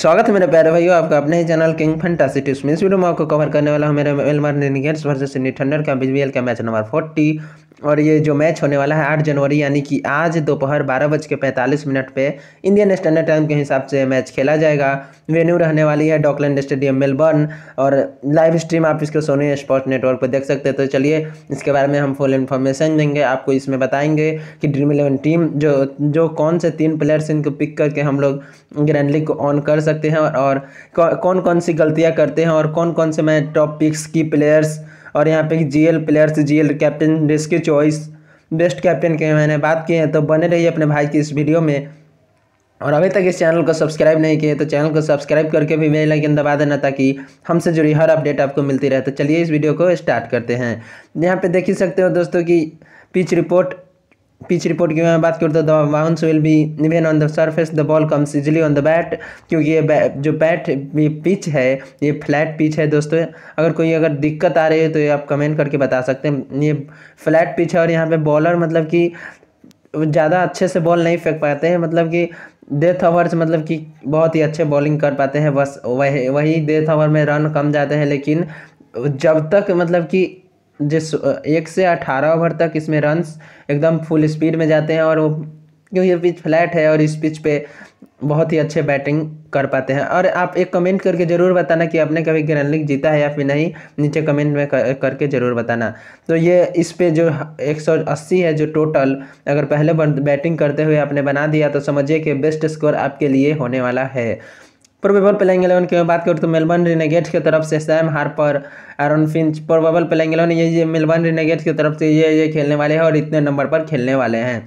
स्वागत है मेरे प्यारे भाइयों आपका अपने ही चैनल किंग फंटा सिटी में इस वीडियो में आपको कवर करने वाला हूँ मेरे एलमार निगेट्स वर्सेस सिडनी थंडर का बीजीएल का मैच नंबर फोर्टी और ये जो मैच होने वाला है आठ जनवरी यानी कि आज दोपहर बारह बज के पैंतालीस मिनट पे इंडियन स्टैंडर्ड टाइम के हिसाब से मैच खेला जाएगा वेन्यू रहने वाली है डॉकलैंड स्टेडियम मेलबर्न और लाइव स्ट्रीम आप इसके सोनी स्पोर्ट्स नेटवर्क पर देख सकते हैं तो चलिए इसके बारे में हम फुल इन्फॉर्मेशन देंगे आपको इसमें बताएंगे कि ड्रीम इलेवन टीम जो जो कौन से तीन प्लेयर्स इनको पिक करके हम लोग ग्रैंड लीग को ऑन कर सकते हैं और कौन कौन सी गलतियाँ करते हैं और कौन कौन से मैं टॉप पिक्स की प्लेयर्स और यहाँ पे L players G L captain risky choice best captain के मैंने बात की है तो बने रहिए अपने भाई की इस वीडियो में और अभी तक इस चैनल को सब्सक्राइब नहीं किए तो चैनल को सब्सक्राइब करके भी मेरे आइकन दबा देना ताकि हमसे जुड़ी हर अपडेट आपको मिलती रहे तो चलिए इस वीडियो को स्टार्ट करते हैं यहाँ पे देख ही सकते हो दोस्तों की पिच रिपोर्ट पिच रिपोर्ट की मैं बात करूँ तो the bounce will be even on the surface the ball comes easily on the bat क्योंकि ये बै, जो बैट ये पिच है ये फ्लैट पिच है दोस्तों अगर कोई अगर दिक्कत आ रही है तो ये आप कमेंट करके बता सकते हैं ये फ्लैट पिच है और यहाँ पे बॉलर मतलब कि ज़्यादा अच्छे से बॉल नहीं फेंक पाते हैं मतलब कि डेथ ओवर्स मतलब कि बहुत ही अच्छे बॉलिंग कर पाते हैं बस वही वही डेथ ओवर में रन कम जाते हैं लेकिन जब तक मतलब कि जिस एक से अठारह ओवर तक इसमें रन्स एकदम फुल स्पीड में जाते हैं और वो क्योंकि पिच फ्लैट है और इस पिच पे बहुत ही अच्छे बैटिंग कर पाते हैं और आप एक कमेंट करके ज़रूर बताना कि आपने कभी ग्रैंड लीग जीता है या फिर नहीं नीचे कमेंट में कर, करके ज़रूर बताना तो ये इस पे जो 180 है जो टोटल अगर पहले बैटिंग करते हुए आपने बना दिया तो समझिए कि बेस्ट स्कोर आपके लिए होने वाला है प्रोबेबल प्लेइंग एलेवन की बात करूँ तो मेलबर्न रिनेगेट की तरफ से Sam Harper Aaron Finch probable playing eleven ये ये मेलबर्न रिनेगेट की तरफ से ये ये खेलने वाले हैं और इतने नंबर पर खेलने वाले हैं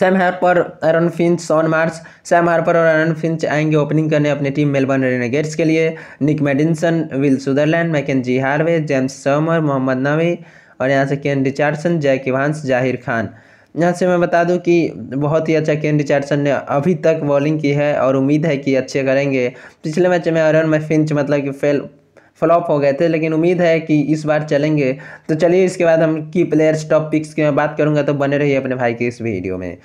Sam Harper Aaron Finch Shaun Marsh Sam Harper और एरन फिंच आएंगे ओपनिंग करने अपनी टीम मेलबर्न रिनेगेट्स के लिए Nic Maddinson Will Sutherland G Harvey James Seymour Mohammad Nabi और यहाँ से केन रिचार्डसन जैक इवांस जाहिर खान यहाँ से मैं बता दूं कि बहुत ही अच्छा केन रिचर्डसन ने अभी तक बॉलिंग की है और उम्मीद है कि अच्छे करेंगे पिछले मैच में अरन में फिंच मतलब कि फेल फ्लॉप हो गए थे लेकिन उम्मीद है कि इस बार चलेंगे तो चलिए इसके बाद हम की प्लेयर्स टॉप पिक्स की मैं बात करूंगा तो बने रहिए अपने भाई के इस वीडियो में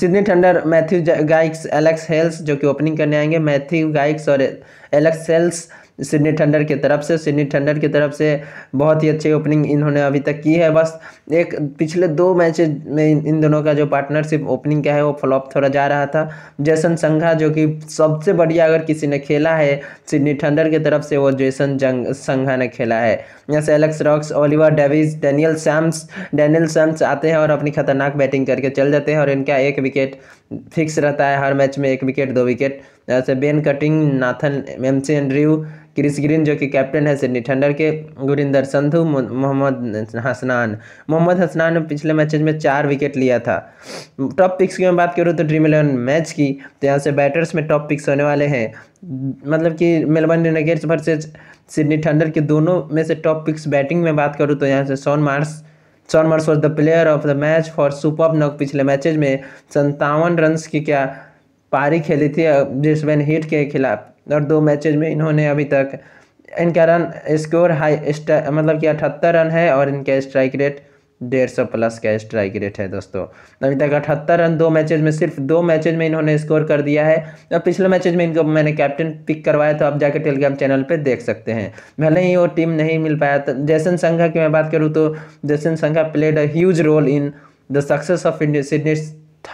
Sydney Thunder Matthew Gilkes Alex Hales जो कि ओपनिंग करने आएंगे मैथ्यू गाइक्स और एलेक्स हेल्स सिडनी ठंडर की तरफ से सिडनी ठंडर की तरफ से बहुत ही अच्छी ओपनिंग इन्होंने अभी तक की है बस एक पिछले दो मैच में इन दोनों का जो पार्टनरशिप ओपनिंग का है वो फ्लॉप थोड़ा जा रहा था जैसन संघा जो कि सबसे बढ़िया अगर किसी ने खेला है सिडनी ठंडर की तरफ से वो जैसन जंग संघा ने खेला है यहाँ से Alex Ross Oliver Davies Daniel Sams Daniel Sams आते हैं और अपनी खतरनाक बैटिंग करके चल जाते हैं और इनका एक विकेट फिक्स रहता है हर मैच में एक विकेट दो विकेट जैसे Ben Cutting Nathan M C Andrew Chris Green जो कि कैप्टन है सिडनी ठंडर के गुरिंदर संधु मोहम्मद हसनान मोहम्मद हसनान ने पिछले मैचेज में चार विकेट लिया था टॉप पिक्स की मैं बात करूँ तो ड्रीम इलेवन मैच की तो यहाँ से बैटर्स में टॉप पिक्स होने वाले हैं मतलब कि Melbourne Renegades versus Sydney Thunder के दोनों में से टॉप पिक्स बैटिंग में बात करूँ तो यहाँ से Shaun Marsh Shaun Marsh was the player of the match for super knock पिछले मैचेज में संतावन रन की क्या पारी खेली थी जिसमें हिट के खिलाफ और दो मैचेज में इन्होंने अभी तक इनका रन स्कोर हाई मतलब कि अठहत्तर रन है और इनका स्ट्राइक रेट डेढ़ सौ प्लस का स्ट्राइक रेट है दोस्तों अभी तक अठहत्तर रन दो मैचेज में सिर्फ दो मैचेज में इन्होंने स्कोर कर दिया है और पिछले मैचेज में इनको मैंने कैप्टन पिक करवाया तो आप जाकर टेलीग्राम चैनल पे देख सकते हैं भले ही वो टीम नहीं मिल पाया तो जैसन संघा की मैं बात करूँ तो Jason Sangha played a huge role in the success of India Sydney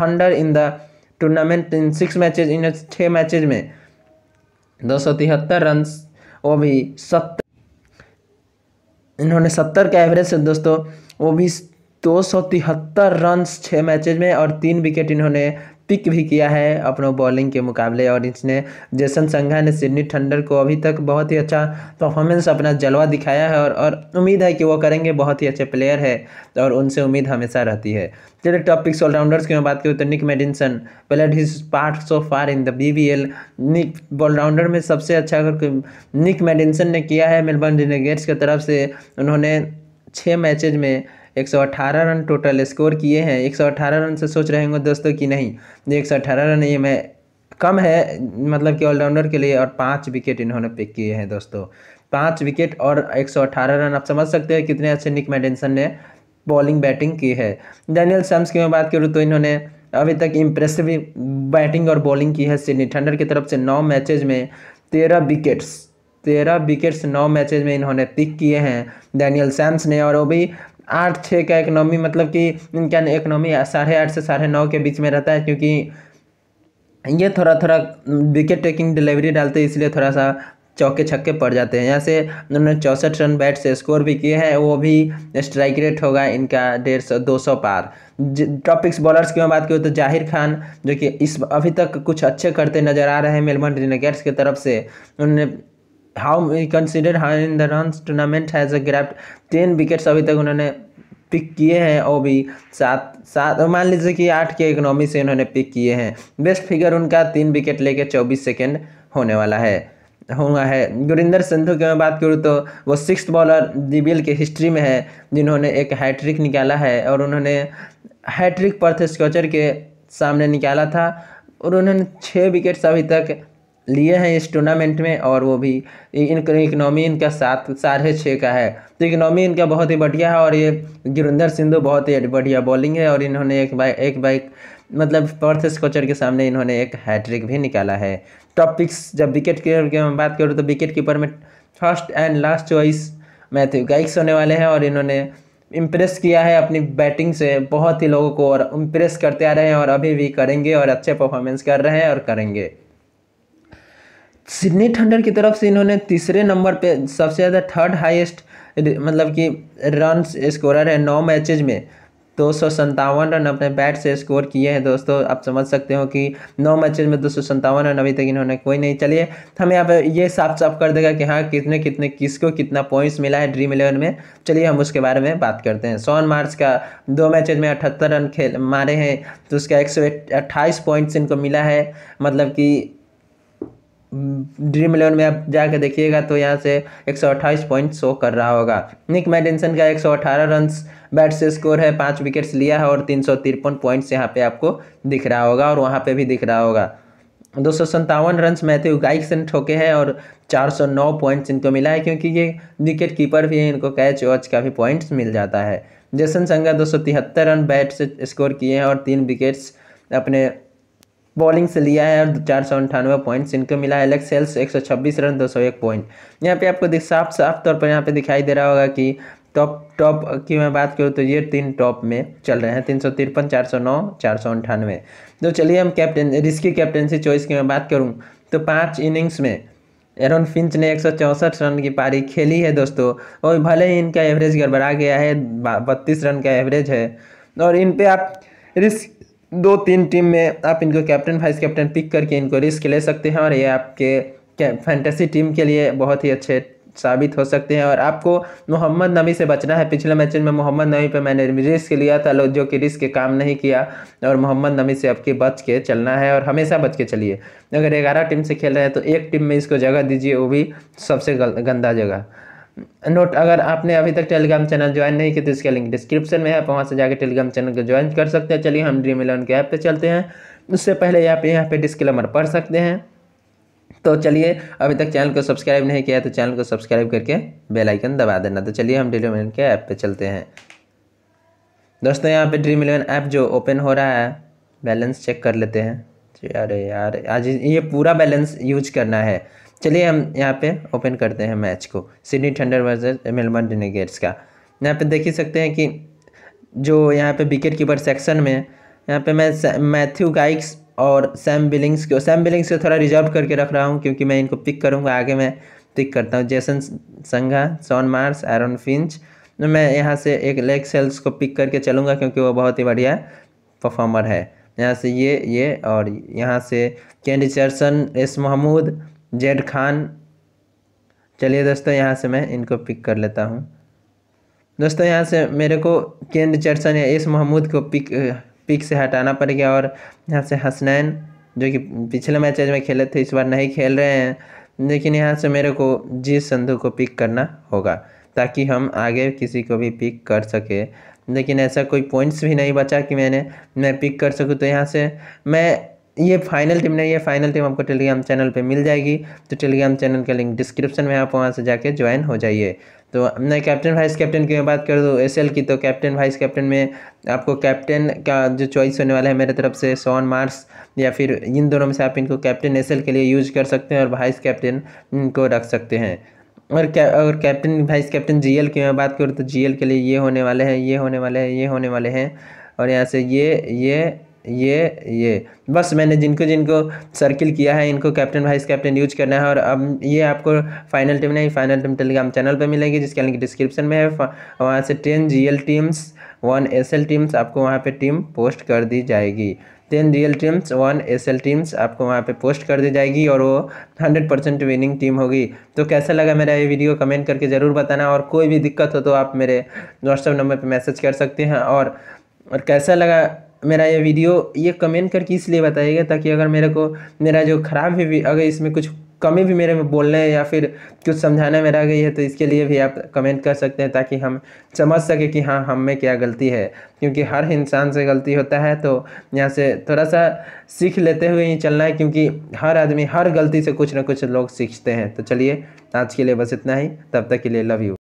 Thunder in the tournament in six matches in छः मैचेज में दो सौ तिहत्तर रन वो भी सत्तर इन्होंने सत्तर का एवरेज है दोस्तों वो भी दो सौ तिहत्तर रन छः मैचेज में और तीन विकेट इन्होंने पिक भी किया है अपनों बॉलिंग के मुकाबले और इसने जैसन संघा ने सिडनी ठंडर को अभी तक बहुत ही अच्छा परफॉर्मेंस अपना जलवा दिखाया है और और उम्मीद है कि वो करेंगे बहुत ही अच्छे प्लेयर है और उनसे उम्मीद हमेशा रहती है चलिए टॉप पिक्स ऑलराउंडर्स की मैं बात करूँ तो Nick Maddinson played his part so far in the B V L Nick allrounder में सबसे अच्छा अगर निक मेडिनसन ने किया है मेलबर्न रिनेगेट्स की तरफ से उन्होंने छः मैचेज में 118 रन टोटल स्कोर किए हैं 118 रन से सोच रहे होंगे दोस्तों कि नहीं एक सौ रन ये मैं कम है मतलब कि ऑलराउंडर के लिए और पाँच विकेट इन्होंने पिक किए हैं दोस्तों पाँच विकेट और 118 रन आप समझ सकते हैं कितने अच्छे निक मैडेंसन ने बॉलिंग बैटिंग की है डैनियल सैम्स की मैं बात करूँ तो इन्होंने अभी तक इम्प्रेसिव बैटिंग और बॉलिंग की है सिडनी थंडर की तरफ से नौ मैचेज में तेरह विकेट्स तेरह विकेट्स नौ मैचेज में इन्होंने पिक किए हैं डैनियल सैम्स ने और वो भी आठ छः का इकनॉमी मतलब कि इनका इकनॉमी साढ़े आठ से साढ़े नौ के बीच में रहता है क्योंकि ये थोड़ा थोड़ा विकेट टेकिंग डिलीवरी डालते हैं इसलिए थोड़ा सा चौके छक्के पड़ जाते हैं यहाँ से उन्होंने चौंसठ रन बैट से स्कोर भी किए हैं वो भी स्ट्राइक रेट होगा इनका डेढ़ सौ दो सौ पार टॉपिक्स बॉलर्स की मैं बात करूँ तो जाहिर खान जो कि इस अभी तक कुछ अच्छे करते नज़र आ रहे हैं मेलबर्न रिनेगेट्स की तरफ से उन्होंने how consider high in the run tournament has grabbed ten wickets अभी तक उन्होंने पिक किए हैं और भी सात सात मान लीजिए कि आठ के इकोनॉमी से उन्होंने पिक किए हैं बेस्ट फिगर उनका तीन विकेट लेके चौबीस सेकेंड होने वाला है हुआ है गुरिंदर संधू की मैं बात करूँ तो वो सिक्स बॉलर डी के हिस्ट्री में है जिन्होंने एक हैट्रिक निकाला है और उन्होंने हैट्रिक पर्थ स्कॉचर के सामने निकाला था और उन्होंने छः विकेट्स अभी तक लिए हैं इस टूर्नामेंट में और वो भी इन इकनॉमी इनका सात साढ़े छः का है तो इकनॉमी इनका बहुत ही बढ़िया है और ये गिरिंदर सिंधु बहुत ही बढ़िया बॉलिंग है और इन्होंने एक बाइक एक बाइक मतलब पर्थ स्कोचर के सामने इन्होंने एक हैट्रिक भी निकाला है टॉप पिक्स जब विकेट कीपर की हम बात करूँ तो विकेट कीपर में first and last choice Matthew Gilkes होने वाले हैं और इन्होंने इम्प्रेस किया है अपनी बैटिंग से बहुत ही लोगों को और इम्प्रेस करते आ रहे हैं और अभी भी करेंगे और अच्छे परफॉर्मेंस कर रहे हैं और करेंगे सिडनी थंडर की तरफ से इन्होंने तीसरे नंबर पे सबसे ज़्यादा थर्ड हाईएस्ट मतलब कि रन स्कोरर है नौ मैचेज में दो सौ सत्तावन रन अपने बैट से स्कोर किए हैं दोस्तों आप समझ सकते हो कि नौ मैचेज में दो सौ सत्तावन रन अभी तक इन्होंने कोई नहीं चलिए तो हमें यहाँ पर ये साफ साफ कर देगा कि हाँ कितने कितने किसको कितना पॉइंट्स मिला है ड्रीम इलेवन में चलिए हम उसके बारे में बात करते हैं सोन मार्च का दो मैचेज में अठहत्तर रन खेल मारे हैं तो उसका एक सौ पॉइंट्स इनको मिला है मतलब कि ड्रीम इलेवन में आप जाकर देखिएगा तो यहाँ से एक सौ अट्ठाईस पॉइंट शो कर रहा होगा निक मैडेंसन का एक सौ अठारह रन बैट से स्कोर है पाँच विकेट्स लिया है और तीन सौ तिरपन पॉइंट्स यहाँ पे आपको दिख रहा होगा और वहाँ पे भी दिख रहा होगा दो सौ सत्तावन रन मैथ्यू गाइक से ठोके हैं और चार सौ नौ पॉइंट्स इनको मिला है क्योंकि ये विकेट कीपर भी हैं इनको कैच वॉच का भी पॉइंट्स मिल जाता है जैसन संगा दो सौ तिहत्तर रन बैट से स्कोर किए हैं और तीन विकेट्स अपने बॉलिंग से लिया है और चार सौ अंठानवे पॉइंट्स इनको मिला है एलेक्स सेल्स एक सौ छब्बीस रन दो सौ एक पॉइंट यहाँ पे आपको साफ साफ तौर पर यहाँ पे दिखाई दे रहा होगा कि टॉप टॉप की मैं बात करूँ तो ये तीन टॉप में चल रहे हैं तीन सौ तिरपन चार सौ नौ चार सौ अंठानवे तो चलिए हम कैप्टन रिस्की कैप्टनसी चॉइस की मैं बात करूँ तो पाँच इनिंग्स में एरन फिंच ने एक रन की पारी खेली है दोस्तों और भले ही इनका एवरेज गड़बड़ा गया है बत्तीस रन का एवरेज है और इन पर आप रिस्क दो तीन टीम में आप इनको कैप्टन वाइस कैप्टन पिक करके इनको रिस्क ले सकते हैं और ये आपके फैंटेसी टीम के लिए बहुत ही अच्छे साबित हो सकते हैं और आपको मोहम्मद नबी से बचना है पिछले मैच में मोहम्मद नबी पे मैंने रिस्क लिया था जो कि रिस्क काम नहीं किया और मोहम्मद नबी से आपके बच के चलना है और हमेशा बच के चलिए अगर ग्यारह टीम से खेल रहे हैं तो एक टीम में इसको जगह दीजिए वो भी सबसे गंदा जगह नोट अगर आपने अभी तक टेलीग्राम चैनल ज्वाइन नहीं किया तो इसका लिंक डिस्क्रिप्शन में है आप वहाँ से जाकर टेलीग्राम चैनल को ज्वाइन कर सकते हैं चलिए हम ड्रीम इलेवन के ऐप पे चलते हैं उससे पहले यहाँ यहाँ पे डिस्क्लेमर पढ़ सकते हैं तो चलिए अभी तक चैनल को सब्सक्राइब नहीं किया तो चैनल को सब्सक्राइब करके बेल आइकन दबा देना तो चलिए हम ड्रीम इलेवन के ऐप पर चलते हैं दोस्तों यहाँ पे ड्रीम इलेवन ऐप जो ओपन हो रहा है बैलेंस चेक कर लेते हैं अरे यार आज ये पूरा बैलेंस यूज करना है चलिए हम यहाँ पे ओपन करते हैं मैच को Sydney Thunder versus Melbourne Renegades का यहाँ पे देख ही सकते हैं कि जो यहाँ पे विकेट कीपर सेक्शन में यहाँ पे मैं मैथ्यू गाइक्स और सैम बिलिंग्स को सैम बिलिंग्स को थोड़ा रिजर्व करके रख रहा हूँ क्योंकि मैं इनको पिक करूँगा आगे मैं पिक करता हूँ जैसन संघा सॉन मार्स एरन फिंच मैं यहाँ से एक लेग सेल्स को पिक करके चलूँगा क्योंकि वो बहुत ही बढ़िया परफॉर्मर है यहाँ से ये ये और यहाँ से Kane Richardson S Mahmood Z Khan चलिए दोस्तों यहाँ से मैं इनको पिक कर लेता हूँ दोस्तों यहाँ से मेरे को केंद्र चर्चन या एस महमूद को पिक पिक से हटाना पड़ गया और यहाँ से हसनैन जो कि पिछले मैच में खेले थे इस बार नहीं खेल रहे हैं लेकिन यहाँ से मेरे को जी संधु को पिक करना होगा ताकि हम आगे किसी को भी पिक कर सके लेकिन ऐसा कोई पॉइंट्स भी नहीं बचा कि मैंने मैं पिक कर सकूँ तो यहाँ से मैं ये फाइनल टीम नहीं है फाइनल टीम आपको टेलीग्राम चैनल पे मिल जाएगी तो टेलीग्राम चैनल का लिंक डिस्क्रिप्शन में आप वहाँ से जाके ज्वाइन हो जाइए तो मैं कैप्टन वाइस कैप्टन की बात कर दूँ एस की तो कैप्टन वाइस कैप्टन में आपको कैप्टन का जो चॉइस होने वाला है मेरे तरफ से सोन मार्स या फिर इन दोनों में से आप इनको कैप्टन एस के लिए यूज कर सकते हैं और वाइस कैप्टन इनको रख सकते हैं और कै और कैप्टन वाइस कैप्टन जीएल की मैं बात करूँ तो जीएल के लिए ये होने वाले हैं ये होने वाले हैं ये होने वाले हैं और यहाँ से ये ये ये ये बस मैंने जिनको जिनको सर्किल किया है इनको कैप्टन वाइस कैप्टन यूज करना है और अब ये आपको फाइनल टीम नहीं फाइनल टीम टेलीग्राम चैनल पर मिलेगी जिसका लिंक डिस्क्रिप्शन में है वहाँ से ten G teams one S teams आपको वहाँ पर टीम पोस्ट कर दी जाएगी ten real teams one S L teams आपको वहाँ पे पोस्ट कर दी जाएगी और वो हंड्रेड परसेंट विनिंग टीम होगी तो कैसा लगा मेरा ये वीडियो कमेंट करके ज़रूर बताना और कोई भी दिक्कत हो तो आप मेरे व्हाट्सअप नंबर पे मैसेज कर सकते हैं और, और कैसा लगा मेरा ये वीडियो ये कमेंट करके इसलिए बताइएगा ताकि अगर मेरे को मेरा जो ख़राब भी अगर इसमें कुछ कमी भी मेरे में बोलने या फिर कुछ समझाना मेरा गई है तो इसके लिए भी आप कमेंट कर सकते हैं ताकि हम समझ सकें कि हाँ हम में क्या गलती है क्योंकि हर इंसान से गलती होता है तो यहाँ से थोड़ा सा सीख लेते हुए ही चलना है क्योंकि हर आदमी हर गलती से कुछ ना कुछ लोग सीखते हैं तो चलिए आज के लिए बस इतना ही तब तक के लिए लव यू